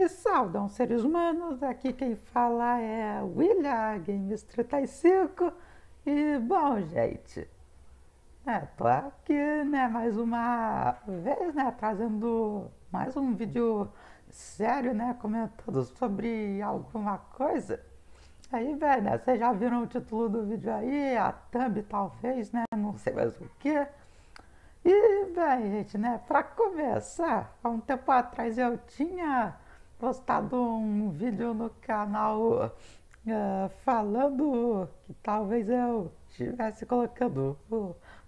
E saudam seres humanos. Aqui quem fala é William, Games 35. E bom, gente, né tô aqui, né, mais uma vez, né, trazendo mais um vídeo sério, né, comentando sobre alguma coisa. Aí, velho, né, vocês já viram o título do vídeo aí, a thumb talvez, né, não sei mais o que. E, bem gente, né, pra começar, há um tempo atrás eu tinha postado um vídeo no canal uh, falando que talvez eu estivesse colocando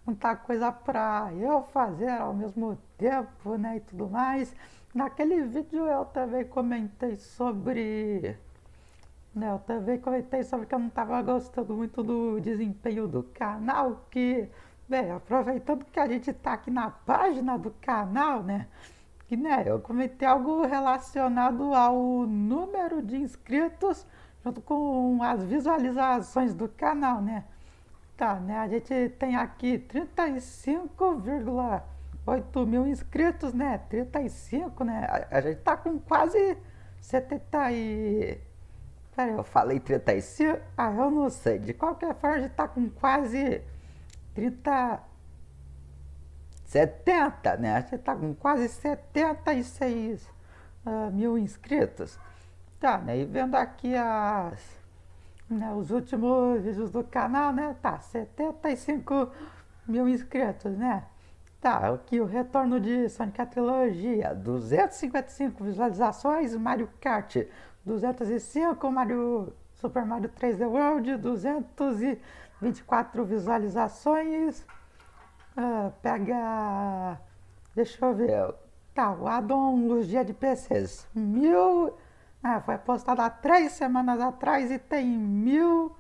muita coisa para eu fazer ao mesmo tempo, né, e tudo mais. Naquele vídeo eu também comentei sobre né, eu também comentei sobre que eu não estava gostando muito do desempenho do canal, que, bem, aproveitando que a gente está aqui na página do canal, né, e, né, eu comentei algo relacionado ao número de inscritos junto com as visualizações do canal, né? Tá, né? A gente tem aqui 35,8 mil inscritos, né? 35, né? A, a, gente tá com quase 70 e... Peraí, eu falei 35? Ah, eu não sei. De qualquer forma, a gente tá com quase 30... 70, né? Você tá com quase 76 uh, ah, mil inscritos. Tá, né? E vendo aqui as, né, os últimos vídeos do canal, né? Tá, 75 mil inscritos, né? Tá, aqui o retorno de Sonic a Trilogia, 255 visualizações, Mario Kart, 205, Mario, Super Mario 3D World, 224 visualizações, ah, pega. Deixa eu ver. Tá, o Adon dos dias de PCs. Mil. Ah, foi postado há três semanas atrás e tem mil.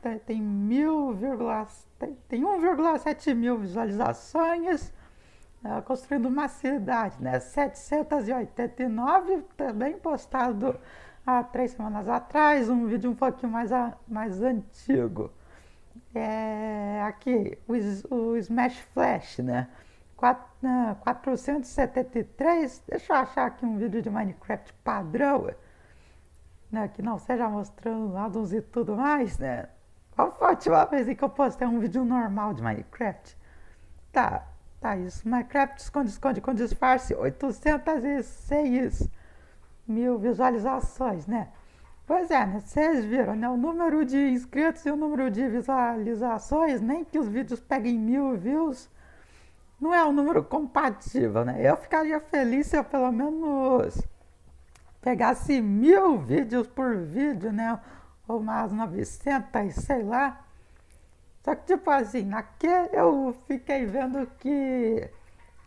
Tem, tem mil vírgula, tem, tem 1,7 mil visualizações. Ah, construindo uma cidade, né? 789 também postado há três semanas atrás. Um vídeo um pouquinho mais, a, mais antigo é, aqui, o, o Smash Flash, né? 473, né, deixa eu achar aqui um vídeo de Minecraft padrão, né? Que não seja mostrando addons e tudo mais, né? Qual foi a última vez que eu postei um vídeo normal de Minecraft? Tá, tá isso. Minecraft esconde, esconde com disfarce, 806 mil visualizações, né? Pois é, né? vocês viram, né? O número de inscritos e o número de visualizações, nem que os vídeos peguem mil views, não é um número compatível, né? Eu ficaria feliz se eu pelo menos pegasse mil vídeos por vídeo, né? Ou umas 900, sei lá. Só que, tipo assim, naquele eu fiquei vendo que,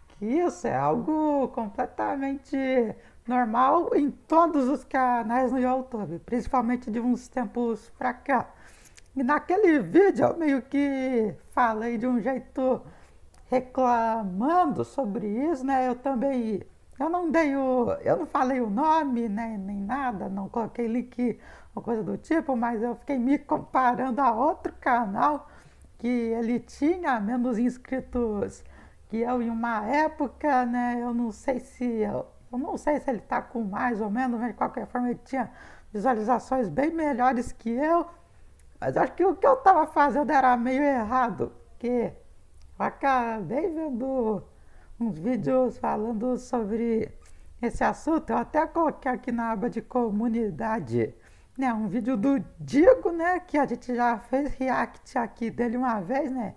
que isso é algo completamente normal em todos os canais no YouTube, principalmente de uns tempos pra cá. E naquele vídeo eu meio que falei de um jeito reclamando sobre isso, né? Eu também, eu não dei o, eu não falei o nome, né? Nem nada, não coloquei link ou coisa do tipo, mas eu fiquei me comparando a outro canal que ele tinha menos inscritos que eu em uma época, né? Eu não sei se eu eu não sei se ele está com mais ou menos, mas de qualquer forma ele tinha visualizações bem melhores que eu. Mas acho que o que eu estava fazendo era meio errado, porque eu acabei vendo uns vídeos falando sobre esse assunto. Eu até coloquei aqui na aba de comunidade, né? Um vídeo do Digo, né? Que a gente já fez react aqui dele uma vez, né?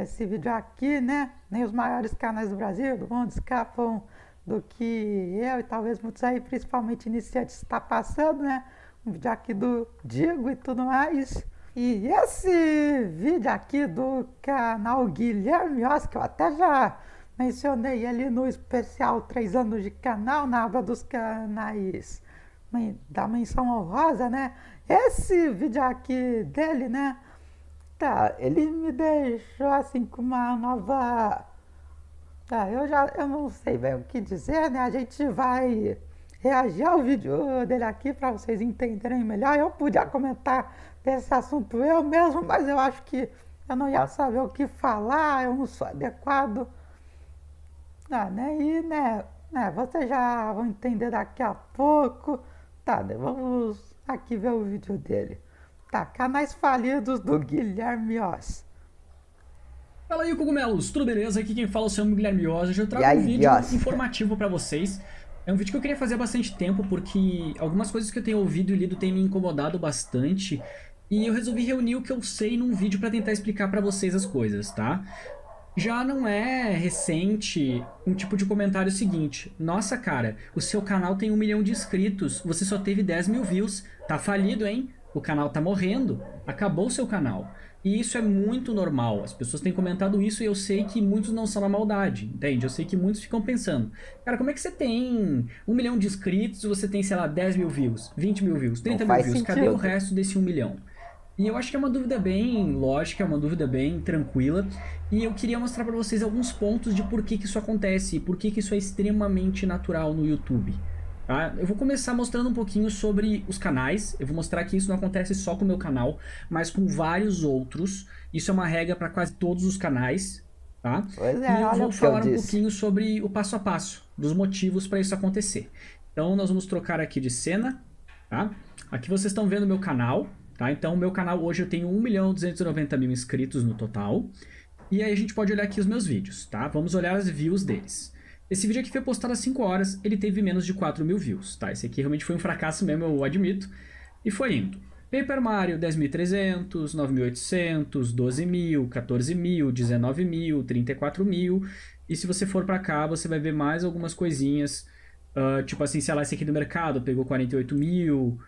Esse vídeo aqui, né? Nem os maiores canais do Brasil do mundo escapam do que eu e talvez muitos aí, principalmente iniciantes, está passando, né? Um vídeo aqui do Digo e tudo mais. E esse vídeo aqui do canal Guilherme Oscar que eu até já mencionei ali no especial 3 anos de canal, na aba dos canais da menção honrosa, né? Esse vídeo aqui dele, né? Tá, ele me deixou assim com uma nova Tá, eu já eu não sei bem o que dizer, né? A gente vai reagir ao vídeo dele aqui para vocês entenderem melhor. Eu podia comentar desse assunto eu mesmo, mas eu acho que eu não ia saber o que falar, eu não sou adequado. Ah, né? E, né, né, vocês já vão entender daqui a pouco. Tá, né? vamos aqui ver o vídeo dele. Tá, canais falidos do Guilherme Oss. Fala aí, cogumelos! Tudo beleza? Aqui quem fala é o seu Guilherme Oz. Hoje eu trago aí, um vídeo informativo para vocês. É um vídeo que eu queria fazer há bastante tempo, porque algumas coisas que eu tenho ouvido e lido têm me incomodado bastante. E eu resolvi reunir o que eu sei num vídeo para tentar explicar para vocês as coisas, tá? Já não é recente um tipo de comentário seguinte: Nossa, cara, o seu canal tem um milhão de inscritos, você só teve 10 mil views, tá falido, hein? O canal tá morrendo, acabou o seu canal. E isso é muito normal. As pessoas têm comentado isso e eu sei que muitos não são na maldade, entende? Eu sei que muitos ficam pensando, cara, como é que você tem um milhão de inscritos e você tem, sei lá, 10 mil views, 20 mil views, 30 mil views? Sentido. Cadê o resto desse um milhão? E eu acho que é uma dúvida bem lógica, é uma dúvida bem tranquila. E eu queria mostrar para vocês alguns pontos de por que, que isso acontece e por que, que isso é extremamente natural no YouTube. Tá? Eu vou começar mostrando um pouquinho sobre os canais. Eu vou mostrar que isso não acontece só com o meu canal, mas com vários outros. Isso é uma regra para quase todos os canais. Tá? Pois é, e eu vou falar eu um pouquinho sobre o passo a passo, dos motivos para isso acontecer. Então, nós vamos trocar aqui de cena. Tá? Aqui vocês estão vendo meu canal. Tá? Então, meu canal hoje eu tenho 1 milhão 290 mil inscritos no total. E aí a gente pode olhar aqui os meus vídeos. Tá? Vamos olhar as views deles. Esse vídeo aqui foi postado há 5 horas, ele teve menos de 4 mil views, tá? Esse aqui realmente foi um fracasso mesmo, eu admito. E foi indo. Paper Mario 10.300, 9.800, 12.000, 14.000, 19.000, 34.000. E se você for para cá, você vai ver mais algumas coisinhas. Uh, tipo assim, sei lá, esse aqui do mercado pegou 48 mil,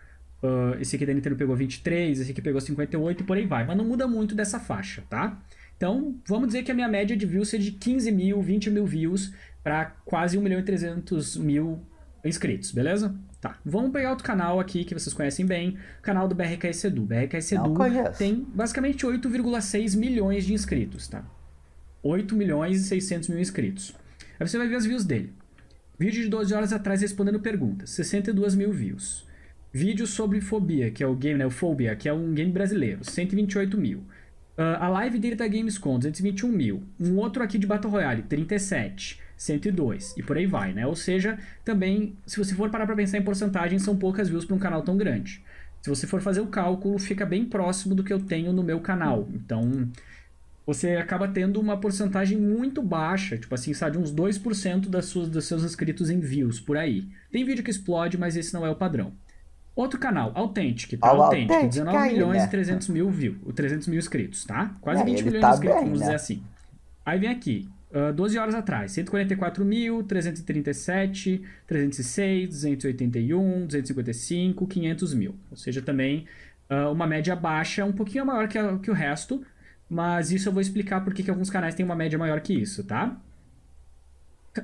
uh, esse aqui da Nintendo pegou 23, esse aqui pegou 58 e por aí vai. Mas não muda muito dessa faixa, tá? Então, vamos dizer que a minha média de views seja é de 15 mil, 20 mil views para quase 1 milhão e 300 mil inscritos, beleza? Tá, vamos pegar outro canal aqui que vocês conhecem bem, o canal do BRK Sedu. BRK Sedu tem basicamente 8,6 milhões de inscritos, tá? 8 milhões e 600 mil inscritos. Aí você vai ver as views dele. Vídeo de 12 horas atrás respondendo perguntas, 62 mil views. Vídeo sobre Fobia, que é o game, né? O Fobia, que é um game brasileiro, 128 mil. Uh, a live dele da tá Gamescom, 221 mil. Um outro aqui de Battle Royale, 37. 102 e por aí vai, né? Ou seja, também, se você for parar para pensar em porcentagem, são poucas views para um canal tão grande. Se você for fazer o cálculo, fica bem próximo do que eu tenho no meu canal. Então, você acaba tendo uma porcentagem muito baixa, tipo assim, sabe, uns 2% das suas, dos seus inscritos em views por aí. Tem vídeo que explode, mas esse não é o padrão. Outro canal, Authentic, tá? Authentic, 19 milhões né? e 300 mil views, 300 mil inscritos, tá? Quase não, 20 milhões tá de inscritos, bem, vamos né? dizer assim. Aí vem aqui, 12 ah, horas atrás. 144.337, 306, 281, 255, 500 mil. Ou seja, também uh, uma média baixa, um pouquinho maior que, a, que o resto, mas isso eu vou explicar porque que alguns canais têm uma média maior que isso, tá?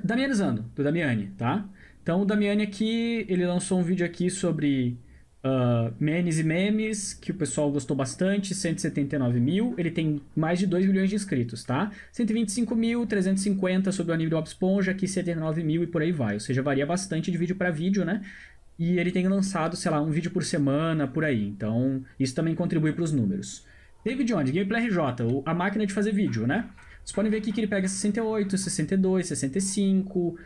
Damianizando, do Damiani, tá? Então o Damiani aqui, ele lançou um vídeo aqui sobre uh, memes e memes, que o pessoal gostou bastante, 179 mil. Ele tem mais de 2 milhões de inscritos, tá? 125 mil, 350 sobre o anime do Bob Esponja, aqui 79 mil e por aí vai. Ou seja, varia bastante de vídeo para vídeo, né? E ele tem lançado, sei lá, um vídeo por semana, por aí. Então, isso também contribui para os números. David Jones, Gameplay RJ, a máquina de fazer vídeo, né? Vocês podem ver aqui que ele pega 68, 62, 65. Uh,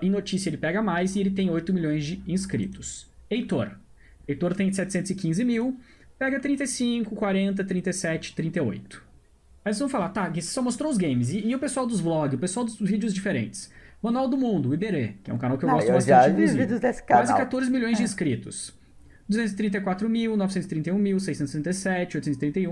em notícia ele pega mais e ele tem 8 milhões de inscritos. Heitor, Heitor tem 715 mil. Pega 35, 40, 37, 38. Aí vocês vão falar, tá, você só mostrou os games. E, e o pessoal dos vlogs, o pessoal dos vídeos diferentes? Manual do Mundo, o Iberê, que é um canal que eu Não, gosto eu bastante. Já vi os vídeos desse canal. Quase 14 milhões é. de inscritos. 234.000, 831,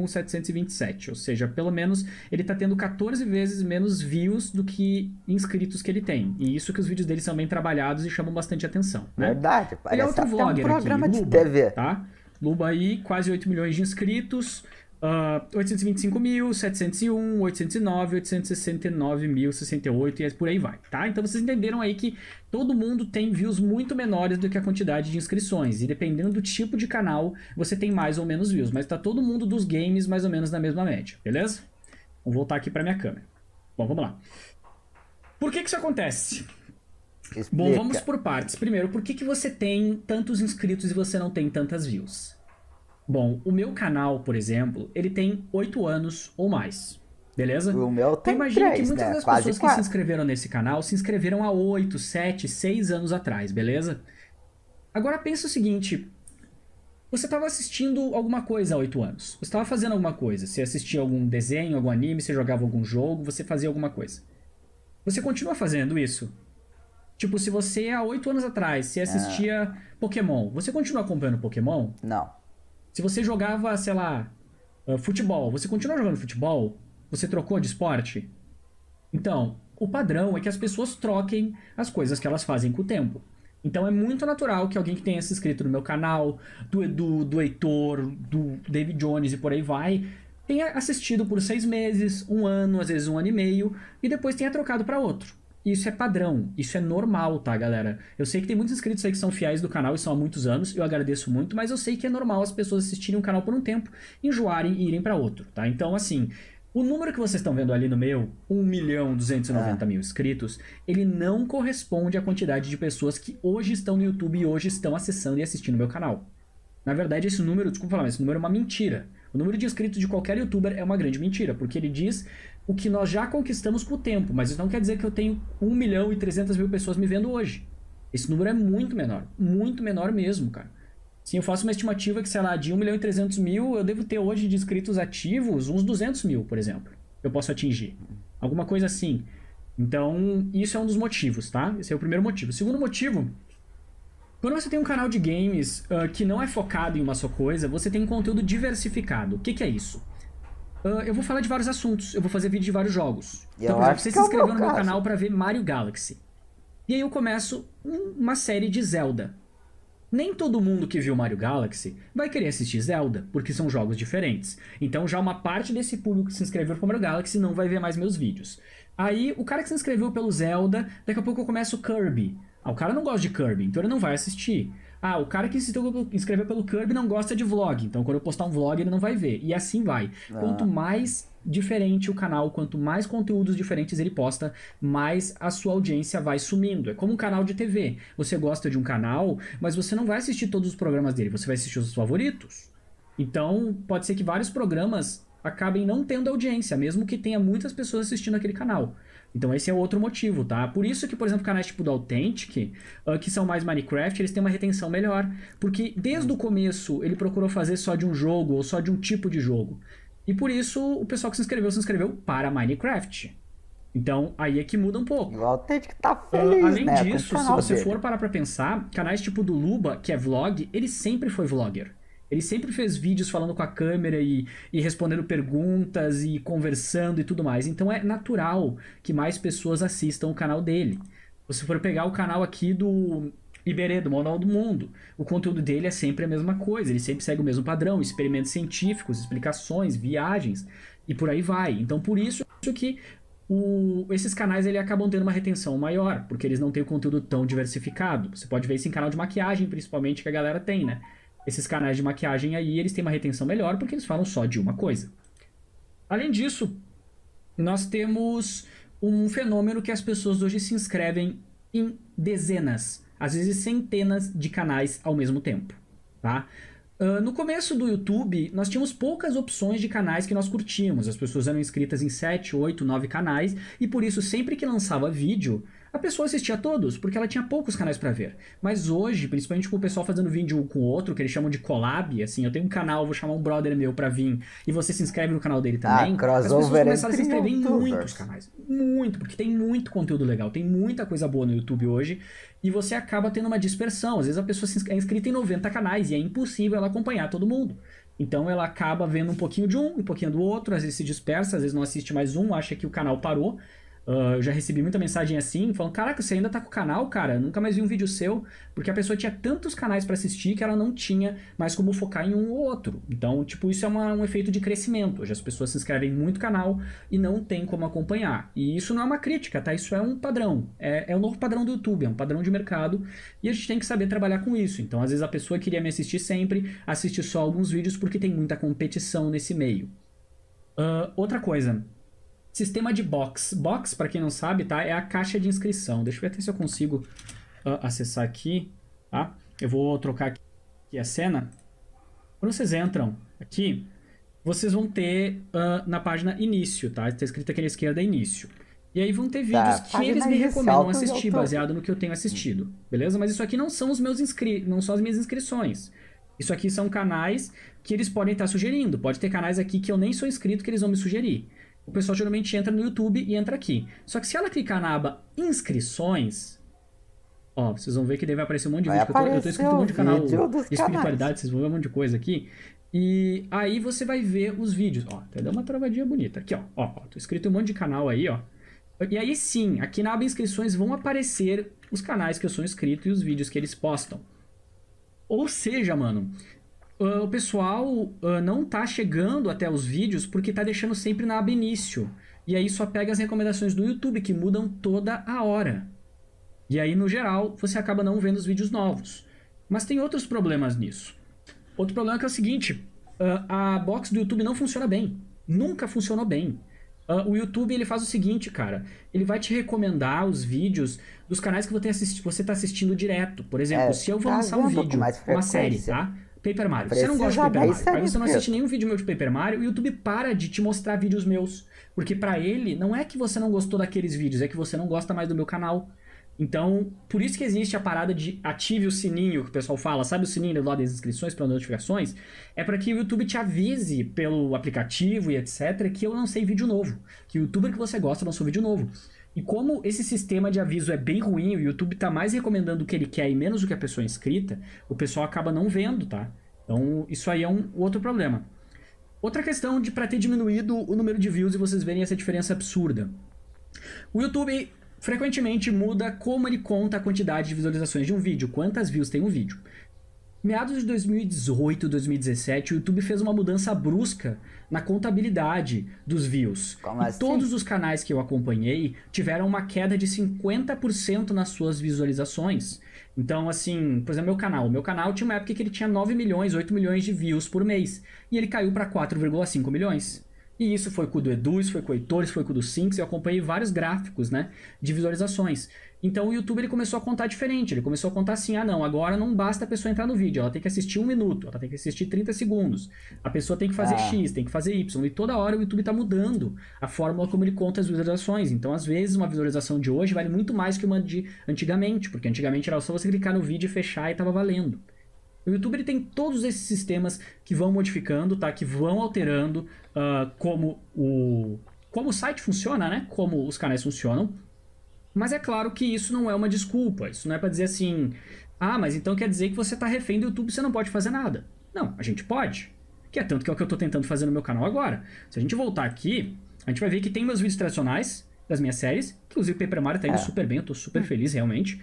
727. Ou seja, pelo menos ele está tendo 14 vezes menos views do que inscritos que ele tem. E isso que os vídeos dele são bem trabalhados e chamam bastante atenção. Né? Verdade, é parece e outro tá vlogger um programa aqui, de Luba, TV. Tá? Luba aí, quase 8 milhões de inscritos. Uh, 825.701, 809, 869.068 e por aí vai, tá? Então vocês entenderam aí que todo mundo tem views muito menores do que a quantidade de inscrições. E dependendo do tipo de canal, você tem mais ou menos views. Mas tá todo mundo dos games mais ou menos na mesma média, beleza? Vou voltar aqui pra minha câmera. Bom, vamos lá. Por que que isso acontece? Explica. Bom, vamos por partes. Primeiro, por que, que você tem tantos inscritos e você não tem tantas views? Bom, o meu canal, por exemplo, ele tem 8 anos ou mais. Beleza? O meu tem Imagina que muitas né? das Quase pessoas quatro. que se inscreveram nesse canal se inscreveram há 8, 7, 6 anos atrás, beleza? Agora pensa o seguinte: você estava assistindo alguma coisa há 8 anos. Você estava fazendo alguma coisa. Você assistia algum desenho, algum anime, você jogava algum jogo, você fazia alguma coisa. Você continua fazendo isso? Tipo, se você há 8 anos atrás, você ah. assistia Pokémon, você continua acompanhando Pokémon? Não. Se você jogava, sei lá, ah, futebol, você continua jogando futebol? Você trocou de esporte? Então, o padrão é que as pessoas troquem as coisas que elas fazem com o tempo. Então é muito natural que alguém que tenha se inscrito no meu canal, do Edu, do Heitor, do David Jones e por aí vai, tenha assistido por seis meses, um ano, às vezes um ano e meio, e depois tenha trocado para outro. Isso é padrão, isso é normal, tá, galera? Eu sei que tem muitos inscritos aí que são fiéis do canal e são há muitos anos, eu agradeço muito, mas eu sei que é normal as pessoas assistirem um canal por um tempo, enjoarem e irem para outro, tá? Então, assim, o número que vocês estão vendo ali no meu, 1 milhão 290 é. mil inscritos, ele não corresponde à quantidade de pessoas que hoje estão no YouTube e hoje estão acessando e assistindo meu canal. Na verdade, esse número, desculpa falar, mas esse número é uma mentira. O número de inscritos de qualquer youtuber é uma grande mentira, porque ele diz o que nós já conquistamos com o tempo, mas isso não quer dizer que eu tenho 1 milhão e 300 mil pessoas me vendo hoje. Esse número é muito menor, muito menor mesmo, cara. Se eu faço uma estimativa que, sei lá, de 1 milhão e 300 mil, eu devo ter hoje de inscritos ativos uns 200 mil, por exemplo. Eu posso atingir. Alguma coisa assim. Então, isso é um dos motivos, tá? Esse é o primeiro motivo. O segundo motivo, quando você tem um canal de games uh, que não é focado em uma só coisa, você tem um conteúdo diversificado. O que, que é isso? eu vou falar de vários assuntos, eu vou fazer vídeo de vários jogos. E então, por exemplo, você se é inscreveu no meu canal para ver Mario Galaxy. E aí eu começo uma série de Zelda. Nem todo mundo que viu Mario Galaxy vai querer assistir Zelda, porque são jogos diferentes. Então já uma parte desse público que se inscreveu pro Mario Galaxy não vai ver mais meus vídeos. Aí o cara que se inscreveu pelo Zelda, daqui a pouco eu começo Kirby. Ah, o cara não gosta de Kirby, então ele não vai assistir. Ah, o cara que se inscreveu pelo Kirby não gosta de vlog, então quando eu postar um vlog ele não vai ver. E assim vai. Ah. Quanto mais diferente o canal, quanto mais conteúdos diferentes ele posta, mais a sua audiência vai sumindo. É como um canal de TV. Você gosta de um canal, mas você não vai assistir todos os programas dele, você vai assistir os favoritos. Então, pode ser que vários programas acabem não tendo audiência, mesmo que tenha muitas pessoas assistindo aquele canal. Então esse é outro motivo, tá? Por isso que, por exemplo, canais tipo do Authentic, uh, que são mais Minecraft, eles têm uma retenção melhor. Porque desde o começo ele procurou fazer só de um jogo ou só de um tipo de jogo. E por isso o pessoal que se inscreveu se inscreveu para Minecraft. Então aí é que muda um pouco. O Authentic tá ah, feliz, uh, Além né? É disso, se você dele. for parar pra pensar, canais tipo do Luba, que é vlog, ele sempre foi vlogger. Ele sempre fez vídeos falando com a câmera e, e respondendo perguntas e conversando e tudo mais. Então é natural que mais pessoas assistam o canal dele. Se for pegar o canal aqui do Iberê, do Manual do Mundo. O conteúdo dele é sempre a mesma coisa, ele sempre segue o mesmo padrão, experimentos científicos, explicações, viagens e por aí vai. Então, por isso que o, esses canais ele acabam tendo uma retenção maior, porque eles não têm o conteúdo tão diversificado. Você pode ver isso em canal de maquiagem, principalmente, que a galera tem, né? Esses canais de maquiagem aí, eles têm uma retenção melhor porque eles falam só de uma coisa. Além disso, nós temos um fenômeno que as pessoas hoje se inscrevem em dezenas, às vezes centenas de canais ao mesmo tempo, tá? Uh, no começo do YouTube, nós tínhamos poucas opções de canais que nós curtíamos. As pessoas eram inscritas em 7, 8, 9 canais e por isso, sempre que lançava vídeo, a pessoa assistia a todos, porque ela tinha poucos canais para ver. Mas hoje, principalmente com o pessoal fazendo vídeo um com o outro, que eles chamam de collab, assim, eu tenho um canal, vou chamar um brother meu pra vir, e você se inscreve no canal dele ah, também. Ah, crossover as pessoas começaram a se inscrever em muitos canais. Muito, porque tem muito conteúdo legal, tem muita coisa boa no YouTube hoje, e você acaba tendo uma dispersão. Às vezes a pessoa é inscrita em 90 canais e é impossível ela acompanhar todo mundo. Então ela acaba vendo um pouquinho de um, um pouquinho do outro, às vezes se dispersa, às vezes não assiste mais um, acha que o canal parou. Ah, eu já recebi muita mensagem assim, falando: Caraca, você ainda tá com o canal, cara? Nunca mais vi um vídeo seu. Porque a pessoa tinha tantos canais para assistir que ela não tinha mais como focar em um ou outro. Então, tipo, isso é uma, um efeito de crescimento. Hoje as pessoas se inscrevem em muito canal e não tem como acompanhar. E isso não é uma crítica, tá? Isso é um padrão. É, é o novo padrão do YouTube, é um padrão de mercado. E a gente tem que saber trabalhar com isso. Então, às vezes a pessoa queria me assistir sempre, assistir só alguns vídeos porque tem muita competição nesse meio. Uh, outra coisa. Sistema de box. Box, para quem não sabe, tá? É a caixa de inscrição. Deixa eu ver até se eu consigo uh, acessar aqui, tá? Eu vou trocar aqui a cena. Quando vocês entram aqui, vocês vão ter uh, na página início, tá? Está escrito aqui na esquerda início. E aí vão ter tá, vídeos tá, que eles me recomendam assistir, tô... baseado no que eu tenho assistido. Beleza? Mas isso aqui não são os meus inscri... não são as minhas inscrições. Isso aqui são canais que eles podem estar sugerindo. Pode ter canais aqui que eu nem sou inscrito que eles vão me sugerir o pessoal geralmente entra no YouTube e entra aqui. Só que se ela clicar na aba inscrições, ó, vocês vão ver que daí vai aparecer um monte de vai vídeo. Eu tô, eu tô escrito um monte de canal de espiritualidade, canais. vocês vão ver um monte de coisa aqui. E aí você vai ver os vídeos. Ó, até deu uma travadinha bonita. Aqui, ó, ó, tô escrito um monte de canal aí, ó. E aí sim, aqui na aba inscrições vão aparecer os canais que eu sou inscrito e os vídeos que eles postam. Ou seja, mano, uh, o pessoal uh, não tá chegando até os vídeos porque tá deixando sempre na aba início. E aí só pega as recomendações do YouTube, que mudam toda a hora. E aí, no geral, você acaba não vendo os vídeos novos. Mas tem outros problemas nisso. Outro problema é, é o seguinte: uh, a box do YouTube não funciona bem. Nunca funcionou bem. Uh, o YouTube ele faz o seguinte, cara. Ele vai te recomendar os vídeos dos canais que você está assistindo direto. Por exemplo, é, se eu vou tá lançar um vídeo, uma série, tá? Paper Mario. Precisa você não gosta de Paper Mario. É pra você não assiste nenhum vídeo meu de Paper Mario o YouTube para de te mostrar vídeos meus. Porque para ele, não é que você não gostou daqueles vídeos, é que você não gosta mais do meu canal. Então, por isso que existe a parada de ative o sininho que o pessoal fala, sabe o sininho do lado das inscrições para notificações? É para que o YouTube te avise pelo aplicativo e etc que eu lancei vídeo novo, que o youtuber que você gosta lançou vídeo novo. E como esse sistema de aviso é bem ruim, o YouTube tá mais recomendando o que ele quer e menos o que a pessoa é inscrita, o pessoal acaba não vendo, tá? Então, isso aí é um outro problema. Outra questão de para ter diminuído o número de views e vocês verem essa diferença absurda. O YouTube frequentemente muda como ele conta a quantidade de visualizações de um vídeo, quantas views tem um vídeo. Meados de 2018, 2017, o YouTube fez uma mudança brusca na contabilidade dos views. Como e assim? todos os canais que eu acompanhei tiveram uma queda de 50% nas suas visualizações. Então, assim, por exemplo, meu canal. Meu canal tinha uma época que ele tinha 9 milhões, 8 milhões de views por mês. E ele caiu para 4,5 milhões. E isso foi com o do Edu, isso foi com o Heitor, isso foi com o do Sinks. Eu acompanhei vários gráficos, né, de visualizações. Então o YouTube ele começou a contar diferente, ele começou a contar assim: ah, não, agora não basta a pessoa entrar no vídeo, ela tem que assistir um minuto, ela tem que assistir 30 segundos, a pessoa tem que fazer ah. X, tem que fazer Y, e toda hora o YouTube está mudando a fórmula como ele conta as visualizações. Então, às vezes, uma visualização de hoje vale muito mais que uma de antigamente, porque antigamente era só você clicar no vídeo e fechar e estava valendo. O YouTube ele tem todos esses sistemas que vão modificando, tá? Que vão alterando uh, como o como o site funciona, né? Como os canais funcionam mas é claro que isso não é uma desculpa. Isso não é para dizer assim, ah, mas então quer dizer que você está refém do YouTube, e você não pode fazer nada. Não, a gente pode. Que é tanto que é o que eu estou tentando fazer no meu canal agora. Se a gente voltar aqui, a gente vai ver que tem meus vídeos tradicionais das minhas séries. Inclusive, Paper Mario tá indo é. super bem, eu tô super hum. feliz, realmente.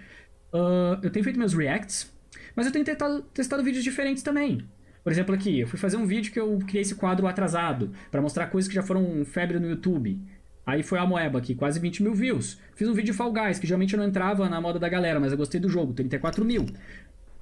Uh, eu tenho feito meus reacts, mas eu tenho tentado, testado vídeos diferentes também. Por exemplo, aqui, eu fui fazer um vídeo que eu criei esse quadro atrasado, para mostrar coisas que já foram febre no YouTube. Aí foi a Moeba aqui, quase 20 mil views. Fiz um vídeo Fall Guys, que geralmente eu não entrava na moda da galera, mas eu gostei do jogo, 34 mil.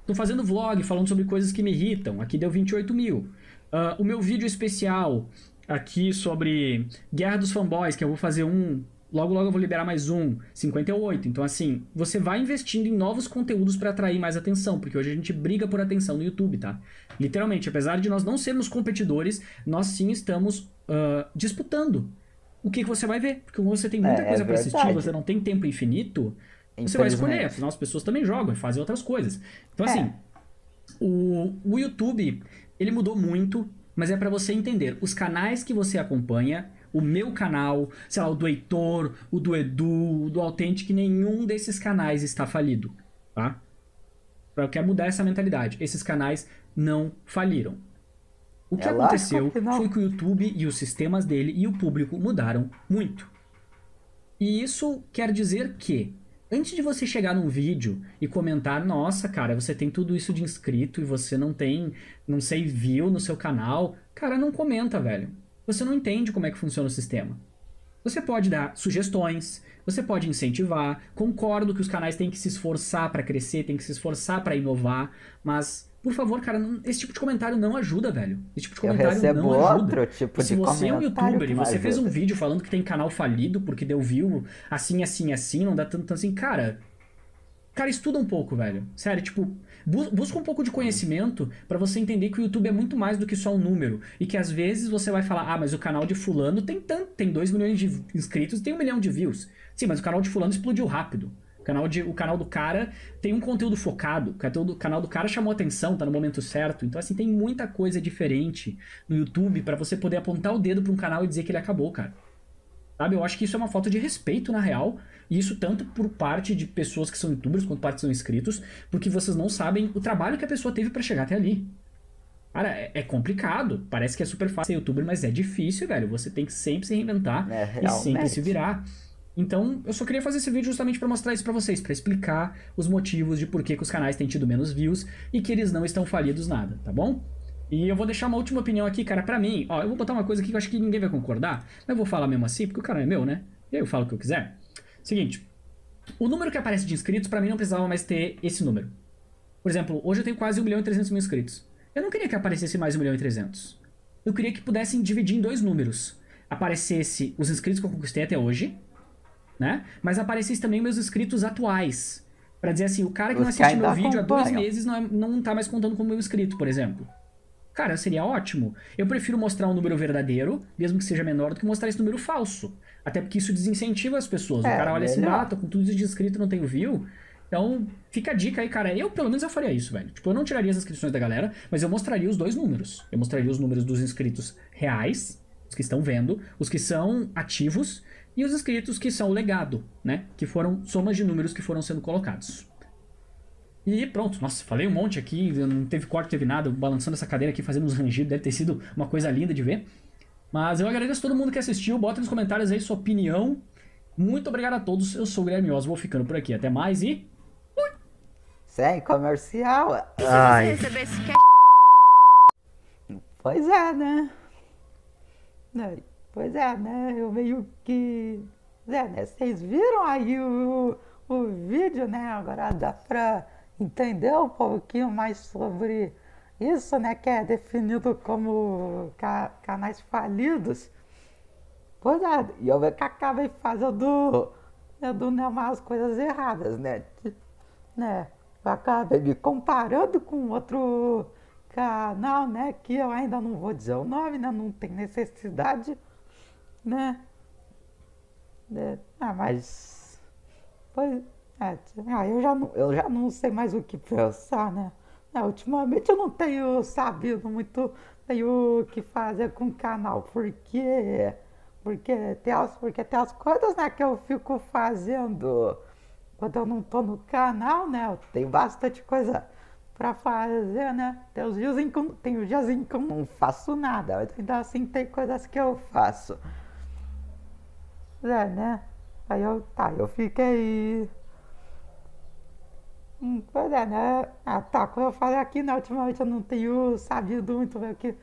Tô fazendo vlog falando sobre coisas que me irritam, aqui deu 28 mil. Uh, o meu vídeo especial aqui sobre Guerra dos Fanboys, que eu vou fazer um Logo, logo eu vou liberar mais um, 58. Então, assim, você vai investindo em novos conteúdos para atrair mais atenção, porque hoje a gente briga por atenção no YouTube, tá? Literalmente, apesar de nós não sermos competidores, nós sim estamos uh, disputando o que, que você vai ver. Porque como você tem muita é, coisa é para assistir, você não tem tempo infinito, você vai escolher. Afinal, as pessoas também jogam e fazem outras coisas. Então, é. assim, o, o YouTube, ele mudou muito, mas é para você entender. Os canais que você acompanha, o meu canal, sei lá, o do Heitor, o do Edu, o do Authentic, nenhum desses canais está falido, tá? Eu quero mudar essa mentalidade. Esses canais não faliram. O que é aconteceu foi que o YouTube e os sistemas dele e o público mudaram muito. E isso quer dizer que, antes de você chegar num vídeo e comentar, nossa, cara, você tem tudo isso de inscrito e você não tem, não sei, view no seu canal, cara, não comenta, velho. Você não entende como é que funciona o sistema. Você pode dar sugestões, você pode incentivar. Concordo que os canais têm que se esforçar para crescer, têm que se esforçar para inovar, mas por favor, cara, não, esse tipo de comentário não ajuda, velho. Esse tipo de comentário não ajuda. outro tipo Se você é um youtuber e você fez um vídeo falando que tem canal falido porque deu view assim, assim, assim, não dá tanto, tanto assim, cara. Cara, estuda um pouco, velho. Sério, tipo, busca um pouco de conhecimento para você entender que o YouTube é muito mais do que só um número. E que às vezes você vai falar, ah, mas o canal de fulano tem tanto, tem 2 milhões de inscritos tem um milhão de views. Sim, mas o canal de fulano explodiu rápido canal, de, o canal do cara tem um conteúdo focado. O conteúdo, canal do cara chamou atenção, tá no momento certo. Então, assim, tem muita coisa diferente no YouTube para você poder apontar o dedo pra um canal e dizer que ele acabou, cara. Sabe? Eu acho que isso é uma falta de respeito, na real. E isso tanto por parte de pessoas que são youtubers quanto parte que são inscritos, porque vocês não sabem o trabalho que a pessoa teve para chegar até ali. Cara, é, é, complicado. Parece que é super fácil ser youtuber, mas é difícil, velho. Você tem que sempre se reinventar é, e sempre se virar. Então, eu só queria fazer esse vídeo justamente para mostrar isso para vocês, para explicar os motivos de por que, que os canais têm tido menos views e que eles não estão falidos nada, tá bom? E eu vou deixar uma última opinião aqui, cara, pra mim, ó, eu vou botar uma coisa aqui que eu acho que ninguém vai concordar, mas eu vou falar mesmo assim, porque o canal é meu, né? E aí eu falo o que eu quiser. Seguinte, o número que aparece de inscritos, para mim não precisava mais ter esse número. Por exemplo, hoje eu tenho quase 1 milhão e 300 mil inscritos. Eu não queria que aparecesse mais 1 milhão e 300. Eu queria que pudessem dividir em dois números. Aparecesse os inscritos que eu conquistei até hoje né? Mas aparecesse também meus inscritos atuais. para dizer assim, o cara que Os não assiste meu vídeo há dois meses não, é, não tá mais contando como meu inscrito, por exemplo. Cara, seria ótimo. Eu prefiro mostrar um número verdadeiro, mesmo que seja menor, do que mostrar esse número falso. Até porque isso desincentiva as pessoas. É, o cara olha esse assim, ah, tô com tudo de inscrito, não tenho view. Então, fica a dica aí, cara. Eu, pelo menos, eu faria isso, velho. Tipo, eu não tiraria as inscrições da galera, mas eu mostraria os dois números. Eu mostraria os números dos inscritos reais, os que estão vendo, os que são ativos, e os escritos que são o legado, né? Que foram somas de números que foram sendo colocados. E pronto, nossa, falei um monte aqui, não teve corte, teve nada, balançando essa cadeira aqui, fazendo uns rangidos, deve ter sido uma coisa linda de ver. Mas eu agradeço todo mundo que assistiu, bota nos comentários aí sua opinião. Muito obrigado a todos, eu sou o Guilherme Oz, vou ficando por aqui. Até mais e. Sem comercial! Ai. receber esse Pois é, né? Não. Pois é, né? Eu meio que. É, né? Vocês viram aí o, o vídeo, né? Agora dá para entender um pouquinho mais sobre isso, né? Que é definido como ca canais falidos. Pois é, e eu vejo que acabei fazendo né, do né, umas coisas erradas, né? né? Eu acabei me comparando com outro canal, né? Que eu ainda não vou dizer o nome, né? Não tem necessidade né? É, ah, mas. Pois, é, ah, eu, já não, eu já não sei mais o que pensar, né? É, ultimamente eu não tenho sabido muito bem o que fazer com o canal, porque, porque, tem as, porque tem as coisas né, que eu fico fazendo quando eu não tô no canal, né? Eu tenho bastante coisa pra fazer, né? Tem os dias em que, tem os dias em que eu não faço nada, mas ainda assim tem coisas que eu faço. É, né? Aí eu, tá, eu fiquei. Hum, pois é, né? Ah, tá, como eu falei aqui, né? Ultimamente eu não tenho sabido muito bem o que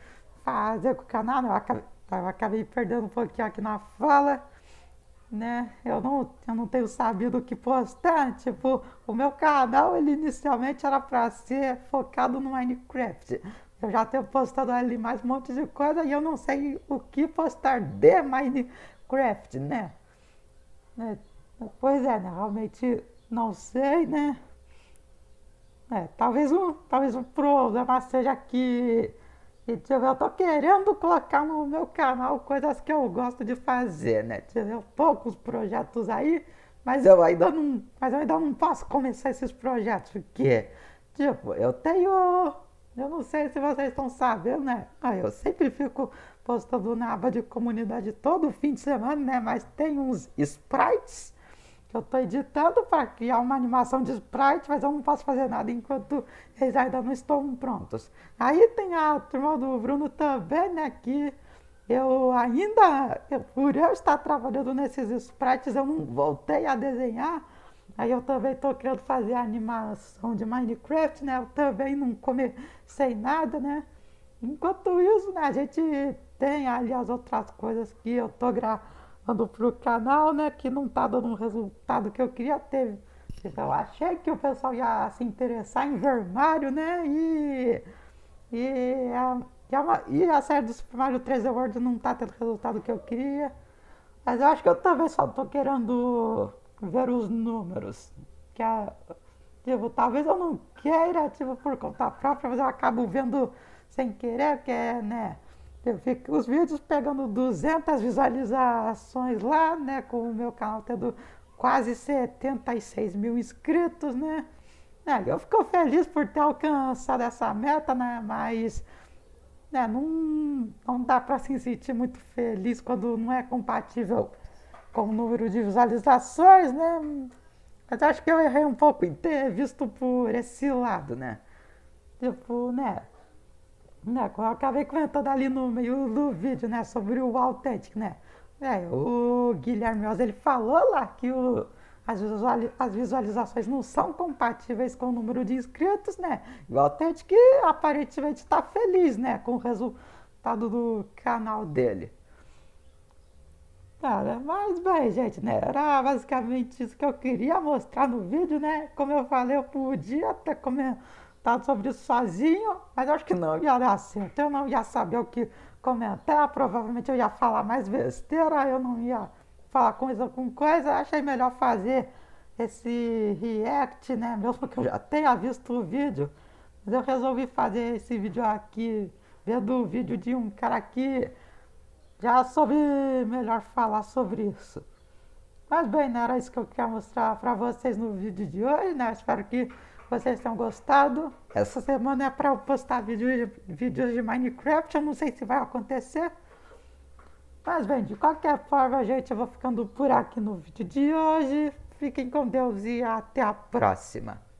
fazer com o canal, né? Eu acabei, tá, eu acabei perdendo um pouquinho aqui na fala, né? Eu não, eu não tenho sabido o que postar. Tipo, o meu canal, ele inicialmente era pra ser focado no Minecraft. Eu já tenho postado ali mais um monte de coisa e eu não sei o que postar de Minecraft Lovecraft, né? É, pois é, né? realmente não sei, né? É, talvez um, talvez um problema seja que eu tô querendo colocar no meu canal coisas que eu gosto de fazer, né? Eu tô com os projetos aí, mas eu ainda não, mas eu ainda não posso começar esses projetos, porque, tipo, eu tenho. Eu não sei se vocês estão sabendo, né? Ah, eu sempre fico postando na aba de comunidade todo fim de semana, né? Mas tem uns sprites que eu estou editando para criar uma animação de sprite, mas eu não posso fazer nada enquanto eles ainda não estão prontos. Aí tem a turma do Bruno também, né? Que eu ainda, por eu estar trabalhando nesses sprites, eu não voltei a desenhar. Aí eu também estou querendo fazer animação de Minecraft, né? Eu também não comecei nada, né? Enquanto isso, né, a gente tem, aliás, outras coisas que eu tô gravando pro canal, né? Que não tá dando o resultado que eu queria ter. Então, achei que o pessoal ia se interessar em Mario né? E, e, a, e, a, e a série do Super Mario 3D World não tá tendo o resultado que eu queria. Mas eu acho que eu talvez só tô querendo ver os números. Que a, é, tipo, talvez eu não queira, tipo, por conta própria, mas eu acabo vendo sem querer, que é né? Eu fico, os vídeos pegando 200 visualizações lá, né? Com o meu canal tendo quase 76 mil inscritos, né? É, eu fico feliz por ter alcançado essa meta, né? Mas né, não, não dá para se sentir muito feliz quando não é compatível com o número de visualizações, né? Mas acho que eu errei um pouco em ter visto por esse lado, né? Tipo, né? né, eu acabei comentando ali no meio do vídeo, né, sobre o autêntico, né? É, o, Guilherme Oz, ele falou lá que o, as, visualiz, as, visualizações não são compatíveis com o número de inscritos, né? o autêntico aparentemente está feliz, né, com o resultado do canal dele. nada mas bem, gente, né? Era basicamente isso que eu queria mostrar no vídeo, né? Como eu falei, eu podia até comentar resultado sobre isso sozinho, mas acho que não ia dar certo. Eu não ia saber o que comentar, provavelmente eu ia falar mais besteira, eu não ia falar coisa com coisa. Achei melhor fazer esse react, né? Mesmo que eu já tenha visto o vídeo, mas eu resolvi fazer esse vídeo aqui, vendo o vídeo de um cara que já soube melhor falar sobre isso. Mas bem, não era isso que eu queria mostrar para vocês no vídeo de hoje, né? Espero que vocês tenham gostado. Essa semana é para postar vídeos, vídeos de Minecraft. Eu não sei se vai acontecer. Mas, bem, de qualquer forma, gente, eu vou ficando por aqui no vídeo de hoje. Fiquem com Deus e até a próxima.